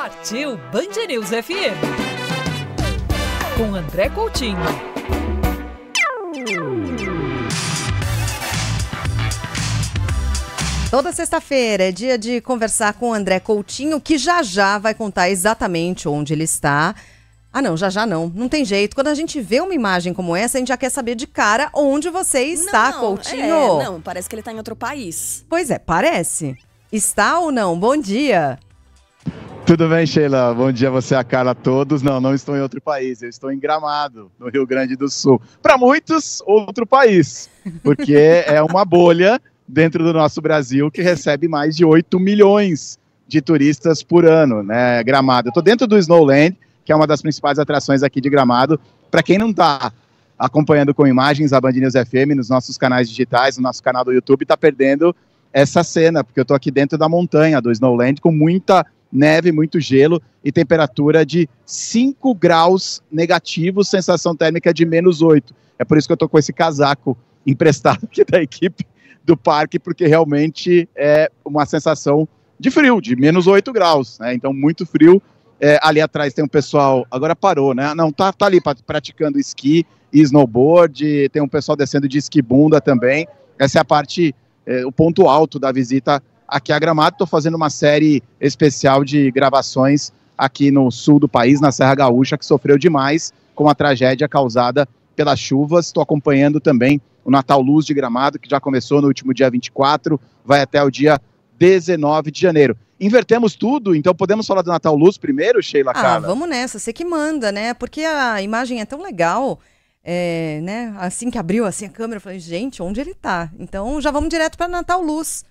Partiu Band News FM. Com André Coutinho. Toda sexta-feira é dia de conversar com o André Coutinho, que já já vai contar exatamente onde ele está. Ah, não, já já não. Não tem jeito. Quando a gente vê uma imagem como essa, a gente já quer saber de cara onde você está, não, Coutinho. É, não, parece que ele está em outro país. Pois é, parece. Está ou não? Bom dia. Tudo bem, Sheila? Bom dia você, a cara a todos. Não, não estou em outro país, eu estou em Gramado, no Rio Grande do Sul. Para muitos, outro país, porque é uma bolha dentro do nosso Brasil que recebe mais de 8 milhões de turistas por ano, né? Gramado. Eu tô dentro do Snowland, que é uma das principais atrações aqui de Gramado. Para quem não está acompanhando com imagens a Band News FM nos nossos canais digitais, no nosso canal do YouTube, está perdendo essa cena, porque eu estou aqui dentro da montanha do Snowland com muita neve, muito gelo e temperatura de 5 graus negativos, sensação térmica de menos 8. É por isso que eu estou com esse casaco emprestado aqui da equipe do parque, porque realmente é uma sensação de frio, de menos 8 graus, né? Então, muito frio. É, ali atrás tem um pessoal, agora parou, né? Não, tá, tá ali praticando esqui e snowboard, tem um pessoal descendo de esquibunda também. Essa é a parte, é, o ponto alto da visita aqui a Gramado. Estou fazendo uma série especial de gravações aqui no sul do país, na Serra Gaúcha, que sofreu demais com a tragédia causada pelas chuvas. Estou acompanhando também o Natal Luz de Gramado, que já começou no último dia 24, vai até o dia 19 de janeiro. Invertemos tudo, então podemos falar do Natal Luz primeiro, Sheila ah, Carla? vamos nessa, você que manda, né? Porque a imagem é tão legal, é, né? Assim que abriu assim a câmera, eu falei, gente, onde ele está? Então já vamos direto para Natal Luz.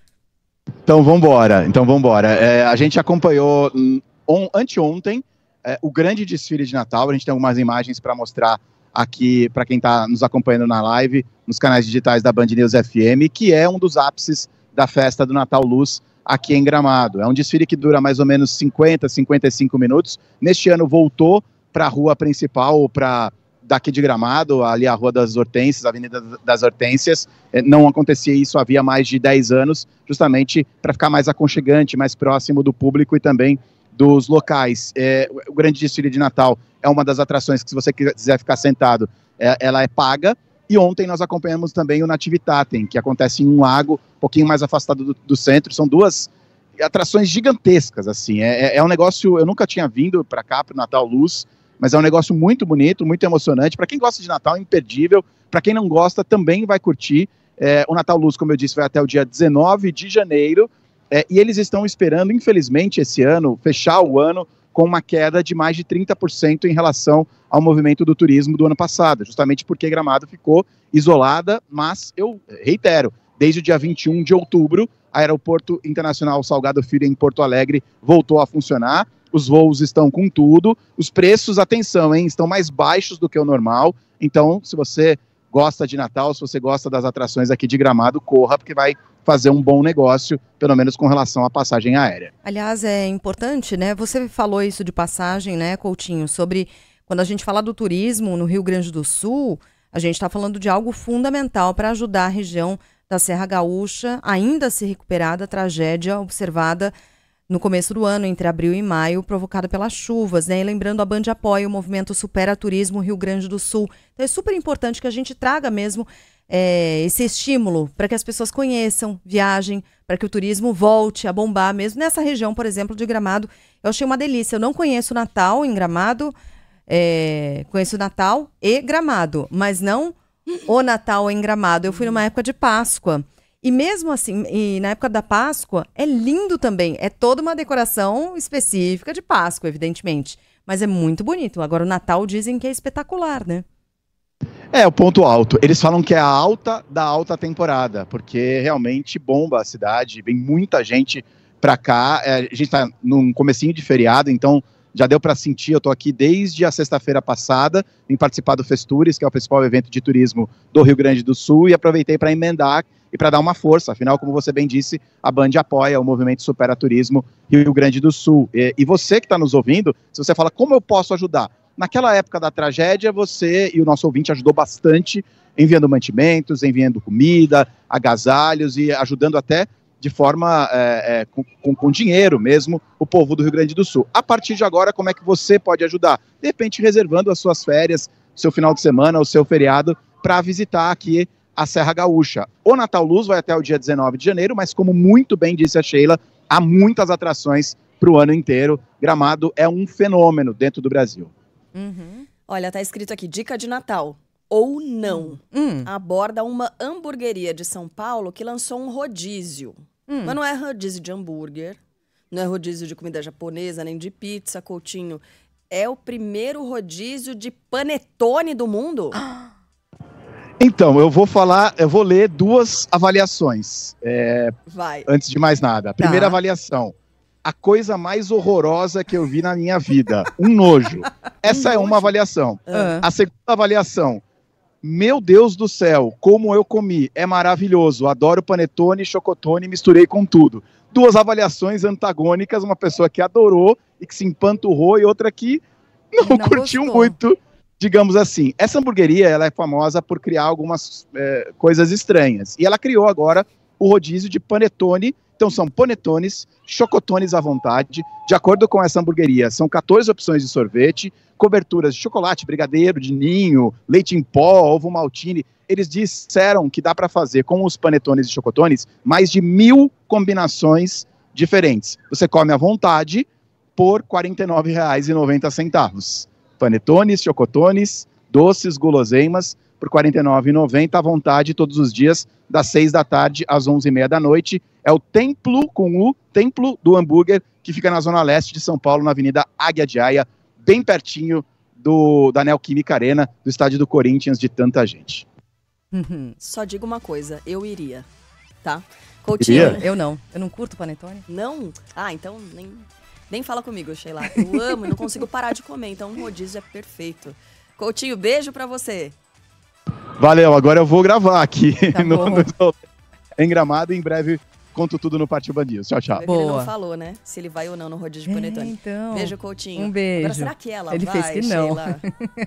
Então vamos embora. Então vamos embora. É, a gente acompanhou hum, on, anteontem é, o grande desfile de Natal. A gente tem algumas imagens para mostrar aqui para quem está nos acompanhando na live, nos canais digitais da Band News FM, que é um dos ápices da festa do Natal Luz aqui em Gramado. É um desfile que dura mais ou menos 50, 55 minutos. Neste ano voltou para a rua principal, para daqui de Gramado, ali a Rua das Hortênsias, a Avenida das Hortênsias. Eh, não acontecia isso havia mais de 10 anos, justamente para ficar mais aconchegante, mais próximo do público e também dos locais. É, o Grande Desfile de Natal é uma das atrações que, se você quiser ficar sentado, é, ela é paga. E ontem nós acompanhamos também o Nativitatem, que acontece em um lago, um pouquinho mais afastado do, do centro. São duas atrações gigantescas, assim. É, é, é um negócio, eu nunca tinha vindo para cá, para o Natal Luz, mas é um negócio muito bonito, muito emocionante. Para quem gosta de Natal, é imperdível. Para quem não gosta, também vai curtir. É, o Natal Luz, como eu disse, vai até o dia 19 de janeiro. É, e eles estão esperando, infelizmente, esse ano, fechar o ano com uma queda de mais de 30% em relação ao movimento do turismo do ano passado, justamente porque Gramado ficou isolada, mas eu reitero, desde o dia 21 de outubro, Aeroporto Internacional Salgado Filho em Porto Alegre voltou a funcionar os voos estão com tudo, os preços, atenção, hein, estão mais baixos do que o normal. Então, se você gosta de Natal, se você gosta das atrações aqui de Gramado, corra, porque vai fazer um bom negócio, pelo menos com relação à passagem aérea. Aliás, é importante, né? Você falou isso de passagem, né, Coutinho, sobre quando a gente fala do turismo no Rio Grande do Sul, a gente está falando de algo fundamental para ajudar a região da Serra Gaúcha ainda a se recuperar da tragédia observada no começo do ano, entre abril e maio, provocada pelas chuvas, né? E lembrando, a Band apoia o movimento Supera Turismo Rio Grande do Sul. Então é super importante que a gente traga mesmo é, esse estímulo para que as pessoas conheçam, viajem, para que o turismo volte a bombar, mesmo nessa região, por exemplo, de Gramado. Eu achei uma delícia. Eu não conheço Natal em Gramado, é, conheço Natal e Gramado, mas não o Natal em Gramado. Eu fui numa época de Páscoa. E mesmo assim, e na época da Páscoa, é lindo também. É toda uma decoração específica de Páscoa, evidentemente. Mas é muito bonito. Agora, o Natal dizem que é espetacular, né? É, o ponto alto. Eles falam que é a alta da alta temporada, porque realmente bomba a cidade, vem muita gente pra cá. É, a gente tá num comecinho de feriado, então já deu para sentir, eu estou aqui desde a sexta-feira passada, vim participar do Festures, que é o principal evento de turismo do Rio Grande do Sul, e aproveitei para emendar e para dar uma força. Afinal, como você bem disse, a Band apoia o movimento Supera Turismo Rio Grande do Sul. E, e você que está nos ouvindo, se você fala como eu posso ajudar, naquela época da tragédia, você e o nosso ouvinte ajudou bastante, enviando mantimentos, enviando comida, agasalhos e ajudando até de forma é, é, com, com, com, dinheiro mesmo o povo do Rio Grande do Sul. A partir de agora, como é que você pode ajudar? De repente, reservando as suas férias, seu final de semana, o seu feriado, para visitar aqui a Serra Gaúcha. O Natal Luz vai até o dia 19 de janeiro, mas como muito bem disse a Sheila, há muitas atrações para o ano inteiro. Gramado é um fenômeno dentro do Brasil. Uhum. Olha, tá escrito aqui, dica de Natal ou não hum. hum. aborda uma hamburgueria de São Paulo que lançou um rodízio. Hum. Mas não é rodízio de hambúrguer, não é rodízio de comida japonesa, nem de pizza, Coutinho. É o primeiro rodízio de panetone do mundo. Então, eu vou falar, eu vou ler duas avaliações. É, Vai. Antes de mais nada. primeira tá. avaliação a coisa mais horrorosa que eu vi na minha vida. Um nojo. Essa é um é uma avaliação. Uhum. A segunda avaliação, meu Deus do céu, como eu comi, é maravilhoso, adoro panetone, chocotone, misturei com tudo. Duas avaliações antagônicas, uma pessoa que adorou e que se empanturrou e outra que não, não curtiu gostou. muito, digamos assim. Essa hamburgueria ela é famosa por criar algumas é, coisas estranhas e ela criou agora o rodízio de panetone então são panetones, chocotones à vontade, de acordo com essa hamburgueria. São 14 opções de sorvete, coberturas de chocolate, brigadeiro, de ninho, leite em pó, ovo maltine. Eles disseram que dá para fazer com os panetones e chocotones mais de mil combinações diferentes. Você come à vontade por R$ 49,90. Panetones, chocotones, doces, guloseimas por R$ 49,90 à vontade todos os dias, das 6 da tarde às 11h30 da noite. É o Templo, com o Templo do Hambúrguer, que fica na zona leste de São Paulo, na Avenida Águia de Aia, bem pertinho do, da Neoquímica Arena, do estádio do Corinthians, de tanta gente. Uhum. Só digo uma coisa, eu iria, tá? Coutinho, iria? eu não. Eu não curto panetone. Não? Ah, então nem, nem fala comigo, Sheila. Eu amo, não consigo parar de comer, então um rodízio é perfeito. Coutinho, beijo para você. Valeu, agora eu vou gravar aqui tá no, no, em Gramado em breve conto tudo no Partiu Bandidos. Tchau, tchau. Boa. Ele não falou, né? Se ele vai ou não no rodízio de é, panetone. É, então. Beijo, Coutinho. Um beijo. Agora, será que ela ele vai, fez que não.